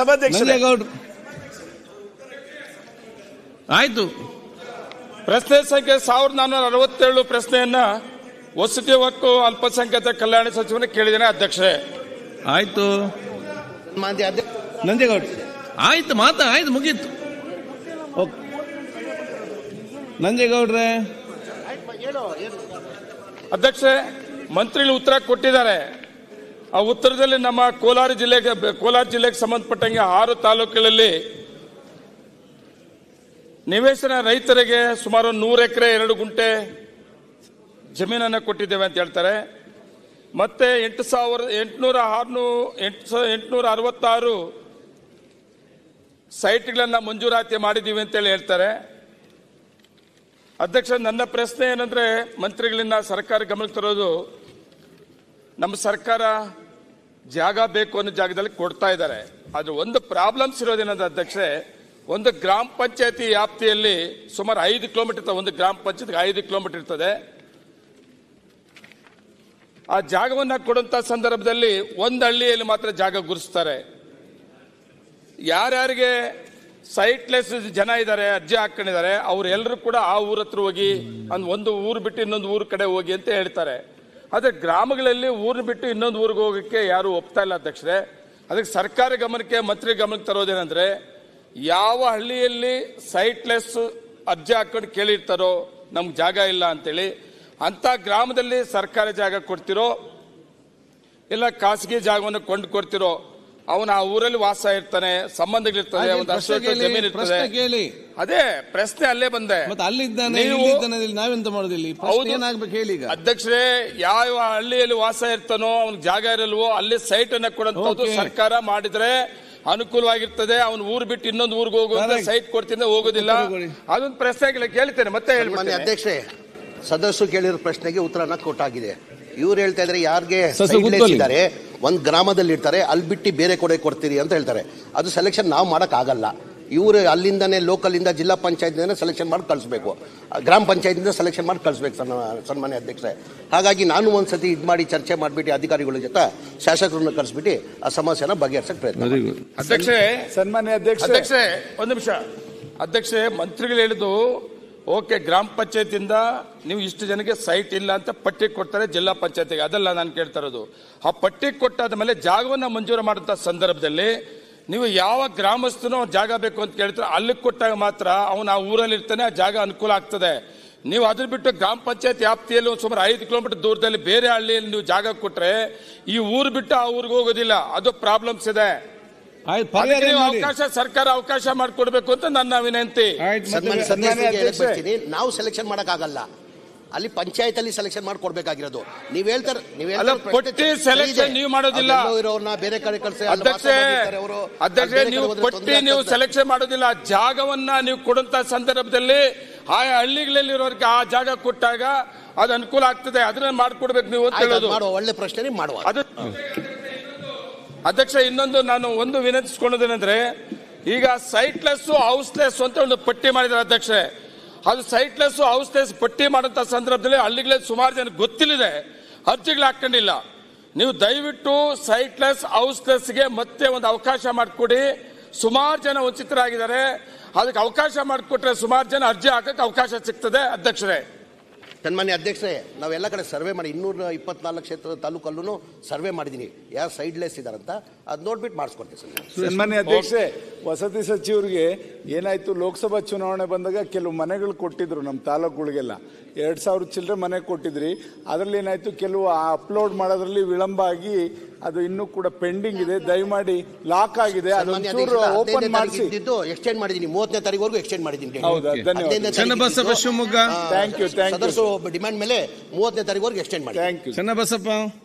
ಸಭಾಧ್ಯಕ್ಷರೇ ಸಭಾಧ್ಯಕ್ಷ ಆಯ್ತು ಪ್ರಶ್ನೆ ಸಂಖ್ಯೆ ಸಾವಿರದ ನಾನೂರ ಅರವತ್ತೇಳು ಪ್ರಶ್ನೆಯನ್ನ ವಸತಿ ಹಕ್ಕು ಅಲ್ಪಸಂಖ್ಯಾತ ಕಲ್ಯಾಣ ಸಚಿವನ ಕೇಳಿದ್ದೇನೆ ಅಧ್ಯಕ್ಷರೇ ಆಯ್ತು ನಂದೇಗೌಡ ಆಯ್ತು ಮಾತ ಆಯ್ತು ಮುಗೀತು ನಂಜೇಗೌಡ್ರೆ ಅಧ್ಯಕ್ಷ ಮಂತ್ರಿ ಉತ್ತರ ಕೊಟ್ಟಿದ್ದಾರೆ ಆ ಉತ್ತರದಲ್ಲಿ ನಮ್ಮ ಕೋಲಾರ ಜಿಲ್ಲೆಗೆ ಕೋಲಾರ ಜಿಲ್ಲೆಗೆ ಸಂಬಂಧಪಟ್ಟಂಗೆ ಆರು ತಾಲೂಕುಗಳಲ್ಲಿ ನಿವೇಶನ ರೈತರಿಗೆ ಸುಮಾರು ನೂರು ಎಕರೆ ಎರಡು ಗುಂಟೆ ಜಮೀನನ್ನು ಕೊಟ್ಟಿದ್ದೇವೆ ಅಂತ ಹೇಳ್ತಾರೆ ಮತ್ತೆ ಎಂಟು ಸಾವಿರ ಎಂಟುನೂರ ಆರುನೂ ಎಂಟು ಎಂಟುನೂರ ಅರವತ್ತಾರು ಸೈಟ್ಗಳನ್ನು ಮಂಜೂರಾತಿ ಮಾಡಿದ್ದೀವಿ ಅಂತೇಳಿ ಹೇಳ್ತಾರೆ ಅಧ್ಯಕ್ಷ ನನ್ನ ಪ್ರಶ್ನೆ ಏನಂದ್ರೆ ಮಂತ್ರಿಗಳಿಂದ ಸರ್ಕಾರ ಗಮನಕ್ಕೆ ತರೋದು ನಮ್ಮ ಸರ್ಕಾರ ಜಾಗ ಬೇಕು ಅನ್ನೋ ಜಾಗದಲ್ಲಿ ಕೊಡ್ತಾ ಇದ್ದಾರೆ ಆದ್ರೆ ಒಂದು ಪ್ರಾಬ್ಲಮ್ಸ್ ಇರೋದೇನಂದ್ರೆ ಅಧ್ಯಕ್ಷೆ ಒಂದು ಗ್ರಾಮ ಪಂಚಾಯತಿ ವ್ಯಾಪ್ತಿಯಲ್ಲಿ ಸುಮಾರು ಐದು ಕಿಲೋಮೀಟರ್ ಇರ್ತದೆ ಒಂದು ಗ್ರಾಮ ಪಂಚಾಯತ್ಗೆ ಐದು ಕಿಲೋಮೀಟರ್ ಇರ್ತದೆ ಆ ಜಾಗವನ್ನು ಕೊಡುವಂತ ಸಂದರ್ಭದಲ್ಲಿ ಒಂದು ಹಳ್ಳಿಯಲ್ಲಿ ಮಾತ್ರ ಜಾಗ ಗುರುಸ್ತಾರೆ ಯಾರ್ಯಾರಿಗೆ ಸೈಟ್ಲೆಸ್ ಜನ ಇದ್ದಾರೆ ಅರ್ಜಿ ಹಾಕೊಂಡಿದ್ದಾರೆ ಅವ್ರೆಲ್ಲರೂ ಕೂಡ ಆ ಊರ ಹತ್ರ ಹೋಗಿ ಒಂದು ಊರು ಬಿಟ್ಟು ಇನ್ನೊಂದು ಊರು ಕಡೆ ಹೋಗಿ ಅಂತ ಹೇಳ್ತಾರೆ ಆದರೆ ಗ್ರಾಮಗಳಲ್ಲಿ ಊರನ್ನ ಬಿಟ್ಟು ಇನ್ನೊಂದು ಊರಿಗೆ ಹೋಗೋಕ್ಕೆ ಯಾರೂ ಒಪ್ತಾ ಇಲ್ಲ ಅಧ್ಯಕ್ಷರೇ ಅದಕ್ಕೆ ಸರ್ಕಾರ ಗಮನಕ್ಕೆ ಮಂತ್ರಿ ಗಮನಕ್ಕೆ ತರೋದೇನೆಂದರೆ ಯಾವ ಹಳ್ಳಿಯಲ್ಲಿ ಸೈಟ್ಲೆಸ್ ಅರ್ಜಿ ಹಾಕೊಂಡು ಕೇಳಿರ್ತಾರೋ ನಮ್ಗೆ ಜಾಗ ಇಲ್ಲ ಅಂತೇಳಿ ಅಂಥ ಗ್ರಾಮದಲ್ಲಿ ಸರ್ಕಾರಿ ಜಾಗ ಕೊಡ್ತಿರೋ ಇಲ್ಲ ಖಾಸಗಿ ಜಾಗವನ್ನು ಕೊಂಡು ಕೊಡ್ತಿರೋ ಅವನ ಆ ಊರಲ್ಲಿ ವಾಸ ಇರ್ತಾನೆ ಸಂಬಂಧಗಳಿರ್ತದೆ ಜಮೀನು ಅದೇ ಪ್ರಶ್ನೆ ಅಲ್ಲೇ ಬಂದೆ ನಾವೆಂತ ಮಾಡೋದಿಲ್ಲ ಹೇಳಿ ಈಗ ಅಧ್ಯಕ್ಷರೇ ಯಾವ ಹಳ್ಳಿಯಲ್ಲಿ ವಾಸ ಇರ್ತಾನೋ ಅವ್ನ ಜಾಗ ಇರಲ್ವೋ ಅಲ್ಲಿ ಸೈಟ್ ಅನ್ನ ಕೊಡುವಂತದ್ದು ಸರ್ಕಾರ ಮಾಡಿದ್ರೆ ಅನುಕೂಲವಾಗಿರ್ತದೆ ಅವ್ನ ಊರ್ ಬಿಟ್ಟು ಇನ್ನೊಂದು ಊರಿಗೆ ಹೋಗೋದ್ರೆ ಸೈಟ್ ಕೊಡ್ತೀನಿ ಹೋಗೋದಿಲ್ಲ ಅದೊಂದು ಪ್ರಶ್ನೆ ಕೇಳ್ತೇನೆ ಮತ್ತೆ ಹೇಳ್ಬಿಟ್ಟು ಅಧ್ಯಕ್ಷರೇ ಸದಸ್ಯರು ಕೇಳಿರೋ ಪ್ರಶ್ನೆಗೆ ಉತ್ತರನ ಕೊಟ್ಟಾಗಿದೆ ಇವ್ರು ಹೇಳ್ತಾ ಇದ್ರೆ ಯಾರಿಗೆ ಇದ್ದಾರೆ ಒಂದು ಇರ್ತಾರೆ ಅಲ್ಲಿ ಬಿಟ್ಟು ಬೇರೆ ಕೊಡೆ ಕೊಡ್ತೀರಿ ಅಂತ ಹೇಳ್ತಾರೆ ಅದು ಸೆಲೆಕ್ಷನ್ ನಾವು ಮಾಡೋಕ್ಕಾಗಲ್ಲ ಇವರು ಅಲ್ಲಿಂದನೇ ಲೋಕಲಿಂದ ಜಿಲ್ಲಾ ಪಂಚಾಯತ್ನಿಂದ ಸೆಲೆಕ್ಷನ್ ಮಾಡಿ ಕಳಿಸ್ಬೇಕು ಗ್ರಾಮ ಪಂಚಾಯತ್ನಿಂದ ಸೆಲೆಕ್ಷನ್ ಮಾಡಿ ಕಳಿಸ್ಬೇಕು ಸನ್ ಸನ್ಮಾನ್ಯ ಅಧ್ಯಕ್ಷರೇ ಹಾಗಾಗಿ ನಾನು ಒಂದು ಸತಿ ಇದು ಮಾಡಿ ಚರ್ಚೆ ಮಾಡಿಬಿಟ್ಟು ಅಧಿಕಾರಿಗಳ ಜೊತೆ ಶಾಸಕರನ್ನ ಕಳಿಸ್ಬಿಟ್ಟು ಆ ಸಮಸ್ಯೆನ ಬಗೆಹರಿಸಕ್ಕೆ ಪ್ರಯತ್ನ ಅಧ್ಯಕ್ಷ ಸನ್ಮಾನ್ಯ ಅಧ್ಯಕ್ಷ ಒಂದು ನಿಮಿಷ ಅಧ್ಯಕ್ಷೆ ಮಂತ್ರಿಗಳು ಹೇಳಿದ್ದು ಓಕೆ ಗ್ರಾಮ ಪಂಚಾಯತಿಯಿಂದ ನೀವು ಇಷ್ಟು ಜನಕ್ಕೆ ಸೈಟ್ ಇಲ್ಲ ಅಂತ ಪಟ್ಟಿ ಕೊಡ್ತಾರೆ ಜಿಲ್ಲಾ ಪಂಚಾಯತಿಗೆ ಅದೆಲ್ಲ ನಾನು ಕೇಳ್ತಾ ಇರೋದು ಆ ಪಟ್ಟಿ ಕೊಟ್ಟಾದ ಮೇಲೆ ಜಾಗವನ್ನು ಮಂಜೂರು ಮಾಡಿದಂಥ ಸಂದರ್ಭದಲ್ಲಿ ನೀವು ಯಾವ ಗ್ರಾಮಸ್ಥನೂ ಜಾಗ ಬೇಕು ಅಂತ ಕೇಳ್ತಾರೆ ಅಲ್ಲಿಗೆ ಕೊಟ್ಟಾಗ ಮಾತ್ರ ಅವನು ಆ ಊರಲ್ಲಿ ಇರ್ತಾನೆ ಆ ಜಾಗ ಅನುಕೂಲ ಆಗ್ತದೆ ನೀವು ಅದ್ರ ಬಿಟ್ಟು ಗ್ರಾಮ ಪಂಚಾಯತ್ ವ್ಯಾಪ್ತಿಯಲ್ಲಿ ಒಂದು ಸುಮಾರು ಐದು ಕಿಲೋಮೀಟರ್ ದೂರದಲ್ಲಿ ಬೇರೆ ಹಳ್ಳಿಯಲ್ಲಿ ನೀವು ಜಾಗ ಕೊಟ್ಟರೆ ಈ ಊರು ಬಿಟ್ಟು ಆ ಊರಿಗೆ ಹೋಗೋದಿಲ್ಲ ಅದು ಪ್ರಾಬ್ಲಮ್ಸ್ ಇದೆ ಅವಕಾಶ ಸರ್ಕಾರ ಅವಕಾಶ ಮಾಡಿಕೊಡ್ಬೇಕು ಅಂತ ನನ್ನ ವಿನಂತಿ ನಾವು ಸೆಲೆಕ್ಷನ್ ಮಾಡಕ್ಕಾಗಲ್ಲ ಅಲ್ಲಿ ಪಂಚಾಯತ್ ಅಲ್ಲಿ ಸೆಲೆಕ್ಷನ್ ಮಾಡ್ಕೊಡ್ಬೇಕಾಗಿರೋದು ನೀವ್ ಹೇಳ್ತಾರೆ ನೀವ್ ಸೆಲೆಕ್ಷನ್ ನೀವು ಮಾಡೋದಿಲ್ಲ ಬೇರೆ ಕಡೆ ನೀವು ಕೊಟ್ಟಿ ನೀವು ಸೆಲೆಕ್ಷನ್ ಮಾಡೋದಿಲ್ಲ ಜಾಗವನ್ನ ನೀವು ಕೊಡುವಂತ ಸಂದರ್ಭದಲ್ಲಿ ಆಯಾ ಹಳ್ಳಿಗಳಲ್ಲಿರೋರಿಗೆ ಆ ಜಾಗ ಕೊಟ್ಟಾಗ ಅದು ಅನುಕೂಲ ಆಗ್ತದೆ ಅದನ್ನ ಮಾಡ್ಕೊಡ್ಬೇಕು ನೀವು ಅಂತ ಹೇಳೋದು ಒಳ್ಳೆ ಪ್ರಶ್ನೆ ಮಾಡುವ ಅದು ಅಧ್ಯಕ್ಷ ಇನ್ನೊಂದು ನಾನು ಒಂದು ವಿನಂತಿಸ್ಕೊಂಡೇನೆಂದ್ರೆ ಈಗ ಸೈಟ್ಲೆಸ್ ಹೌಸ್ಲೆಸ್ ಅಂತ ಒಂದು ಪಟ್ಟಿ ಮಾಡಿದ್ದಾರೆ ಅಧ್ಯಕ್ಷರೇ ಅದು ಸೈಟ್ಲೆಸ್ ಹೌಸ್ಲೆಸ್ ಪಟ್ಟಿ ಮಾಡಂತ ಸಂದರ್ಭದಲ್ಲಿ ಹಳ್ಳಿಗಳಲ್ಲಿ ಸುಮಾರು ಜನ ಗೊತ್ತಿಲ್ಲದೆ ಅರ್ಜಿಗಳು ಹಾಕೊಂಡಿಲ್ಲ ನೀವು ದಯವಿಟ್ಟು ಸೈಟ್ಲೆಸ್ ಹೌಸ್ಲೆಸ್ಗೆ ಮತ್ತೆ ಒಂದು ಅವಕಾಶ ಮಾಡಿಕೊಡಿ ಸುಮಾರು ಜನ ವಂಚಿತರಾಗಿದ್ದಾರೆ ಅದಕ್ಕೆ ಅವಕಾಶ ಮಾಡಿಕೊಟ್ರೆ ಸುಮಾರು ಜನ ಅರ್ಜಿ ಹಾಕಕ್ಕೆ ಅವಕಾಶ ಸಿಗ್ತದೆ ಅಧ್ಯಕ್ಷರೇ ಅಧ್ಯಕ್ಷೆ ಅಧ್ಯಕ್ಷರೇ ನಾವೆಲ್ಲ ಕಡೆ ಸರ್ವೆ ಮಾಡಿ ಇನ್ನೂರ ಇಪ್ಪತ್ನಾಲ್ಕು ಕ್ಷೇತ್ರದ ತಾಲೂಕಲ್ಲೂ ಸರ್ವೆ ಮಾಡಿದ್ದೀನಿ ಯಾರು ಸೈಡ್ಲೆಸ್ ಇದಾರಂತ ಅದು ನೋಡ್ಬಿಟ್ಟು ಮಾಡಿಸ್ಕೊಡ್ತೀವಿ ಸರ್ ಸನ್ಮಾನ್ಯ ಅಧ್ಯಕ್ಷೆ ವಸತಿ ಸಚಿವರಿಗೆ ಏನಾಯಿತು ಲೋಕಸಭಾ ಚುನಾವಣೆ ಬಂದಾಗ ಕೆಲವು ಮನೆಗಳು ಕೊಟ್ಟಿದ್ರು ನಮ್ಮ ತಾಲೂಕುಗಳಿಗೆಲ್ಲ ಎರಡು ಸಾವಿರ ಚಿಲ್ಲರೆ ಮನೆ ಕೊಟ್ಟಿದ್ರಿ ಅದರಲ್ಲಿ ಏನಾಯಿತು ಕೆಲವು ಅಪ್ಲೋಡ್ ಮಾಡೋದ್ರಲ್ಲಿ ವಿಳಂಬ ಆಗಿ ಅದು ಇನ್ನೂ ಕೂಡ ಪೆಂಡಿಂಗ್ ಇದೆ ದಯಮಾಡಿ ಲಾಕ್ ಆಗಿದೆ ಅದೊಂಚೂರು ಓಪನ್ ಮಾಡಿಸಿ ಎಕ್ಸ್ಟೆಂಡ್ ಮಾಡಿದೀನಿ ಮೂವತ್ತನೇ ತಾರೀಕುವರೆಗೂ ಎಕ್ಸ್ಟೆಂಡ್ ಮಾಡಿದ್ದೀನಿ ಹೌದಾ ಧನ್ಯವಾದ Shivamogga thank you thank you demand ಮೇಲೆ ಮೂವತ್ತನೇ ತಾರೀಕುವರೆಗೂ ಎಕ್ಸ್ಟೆಂಡ್ ಮಾಡಿ ಥ್ಯಾಂಕ್ ಯು ಚೆನ್ನಬಸಪ್ಪ